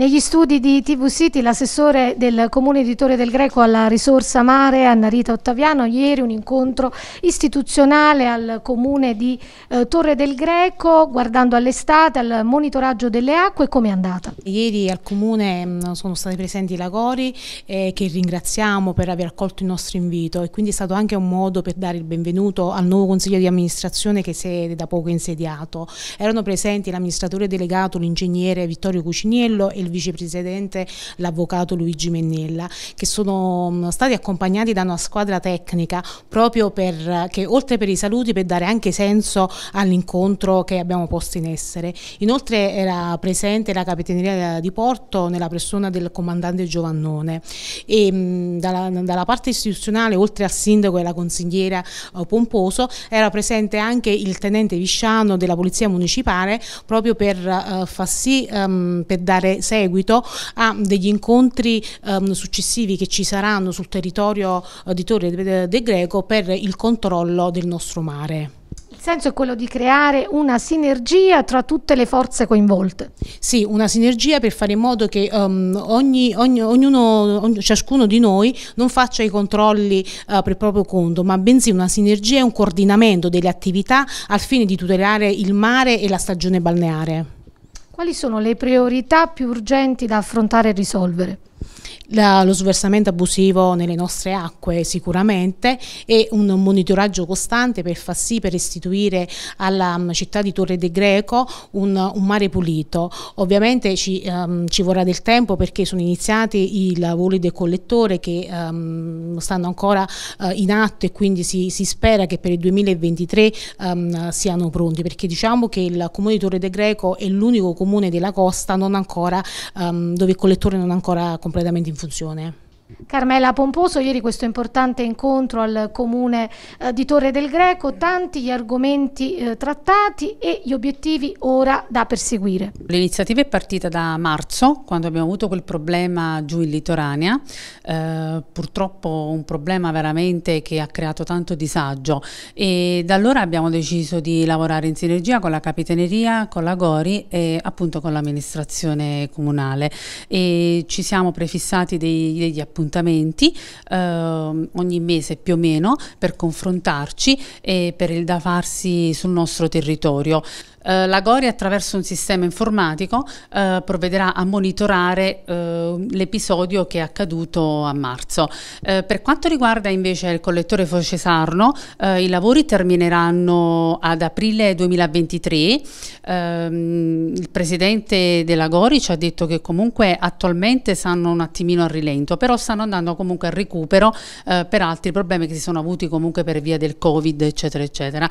Negli studi di TV City l'assessore del Comune di Torre del Greco alla risorsa mare Annarita Ottaviano, ieri un incontro istituzionale al Comune di eh, Torre del Greco guardando all'estate, al monitoraggio delle acque, come è andata? Ieri al Comune mm, sono stati presenti i Lagori eh, che ringraziamo per aver accolto il nostro invito e quindi è stato anche un modo per dare il benvenuto al nuovo Consiglio di amministrazione che si è da poco insediato. Erano presenti l'amministratore delegato, l'ingegnere Vittorio Cuciniello e il vicepresidente l'avvocato Luigi Mennella, che sono mm, stati accompagnati da una squadra tecnica proprio per, che oltre per i saluti per dare anche senso all'incontro che abbiamo posto in essere. Inoltre era presente la Capitaneria di Porto nella persona del comandante Giovannone e mh, mm, dalla, dalla, parte istituzionale oltre al sindaco e alla consigliera eh, Pomposo era presente anche il tenente Visciano della Polizia Municipale proprio per eh, far sì, um, per dare senso seguito a degli incontri ehm, successivi che ci saranno sul territorio eh, di Torre de, Greco per il controllo del nostro mare. Il senso è quello di creare una sinergia tra tutte le forze coinvolte. Sì, una sinergia per fare in modo che um, ogni, ogni, ognuno, ogni, ciascuno di noi non faccia i controlli uh, per il proprio conto, ma bensì una sinergia e un coordinamento delle attività al fine di tutelare il mare e la stagione balneare. Quali sono le priorità più urgenti da affrontare e risolvere? la, lo sversamento abusivo nelle nostre acque sicuramente e un monitoraggio costante per far sì, per restituire alla um, città di Torre de Greco un, un mare pulito. Ovviamente ci, um, ci, vorrà del tempo perché sono iniziati i lavori del collettore che um, stanno ancora uh, in atto e quindi si, si, spera che per il 2023 ehm, siano pronti perché diciamo che il comune di Torre de Greco è l'unico comune della costa ancora, dove il collettore non è ancora completamente in funzione. Carmela Pomposo, ieri questo importante incontro al comune eh, di Torre del Greco, tanti gli argomenti eh, trattati e gli obiettivi ora da perseguire. L'iniziativa è partita da marzo, quando abbiamo avuto quel problema giù in Litoranea, eh, purtroppo un problema veramente che ha creato tanto disagio e da allora abbiamo deciso di lavorare in sinergia con la Capitaneria, con la Gori e appunto con l'amministrazione comunale e ci siamo prefissati degli appuntamenti appuntamenti eh, ogni mese più o meno per confrontarci e per il da farsi sul nostro territorio. Eh, la Gori attraverso un sistema informatico eh, provvederà a monitorare eh, l'episodio che è accaduto a marzo. Eh, per quanto riguarda invece il collettore Foce Focesarno, eh, i lavori termineranno ad aprile 2023. Ehm, il presidente della Gori ci ha detto che comunque attualmente stanno un attimino a rilento, però stanno andando comunque al recupero per altri problemi che si sono avuti comunque per via del Covid, eccetera, eccetera.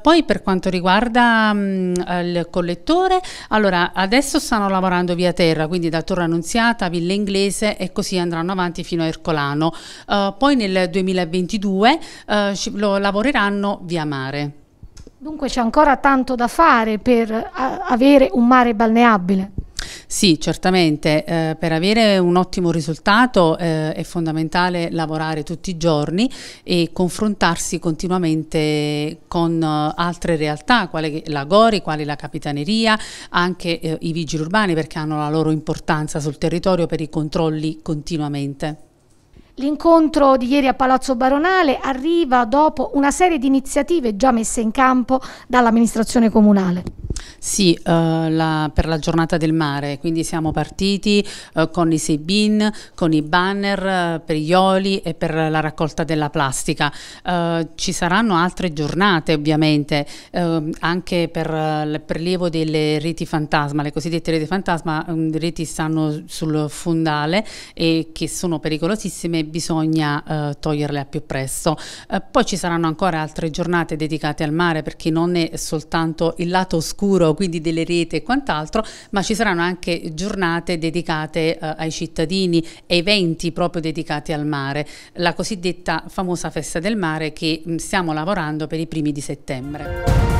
poi per quanto riguarda mm, il mm, collettore. Allora, adesso stanno lavorando via terra, quindi da Torre Annunziata, Villa Inglese e così andranno avanti fino a Ercolano. Uh, poi nel 2022 uh, eh, lo lavoreranno via mare. Dunque c'è ancora tanto da fare per eh, avere un mare balneabile. Sì, certamente. Eh, per avere un ottimo risultato eh, è fondamentale lavorare tutti i giorni e confrontarsi continuamente con eh, altre realtà, quale la Gori, quale la Capitaneria, anche eh, i vigili urbani perché hanno la loro importanza sul territorio per i controlli continuamente. L'incontro di ieri a Palazzo Baronale arriva dopo una serie di iniziative già messe in campo dall'amministrazione comunale. Sì, eh, la, per la giornata del mare, quindi siamo partiti eh, con i sei bin, con i banner eh, per gli oli e per la raccolta della plastica. Eh, ci saranno altre giornate ovviamente, eh, anche per il eh, prelievo delle reti fantasma, le cosiddette reti fantasma, le mm, reti stanno sul fondale e che sono pericolosissime, bisogna toglierle a più presto. poi ci saranno ancora altre giornate dedicate al mare perché non è soltanto il lato oscuro futuro, quindi delle reti e quant'altro, ma ci saranno anche giornate dedicate eh, ai cittadini, eventi proprio dedicati al mare, la cosiddetta famosa festa del mare che mh, mm, stiamo lavorando per i primi di settembre.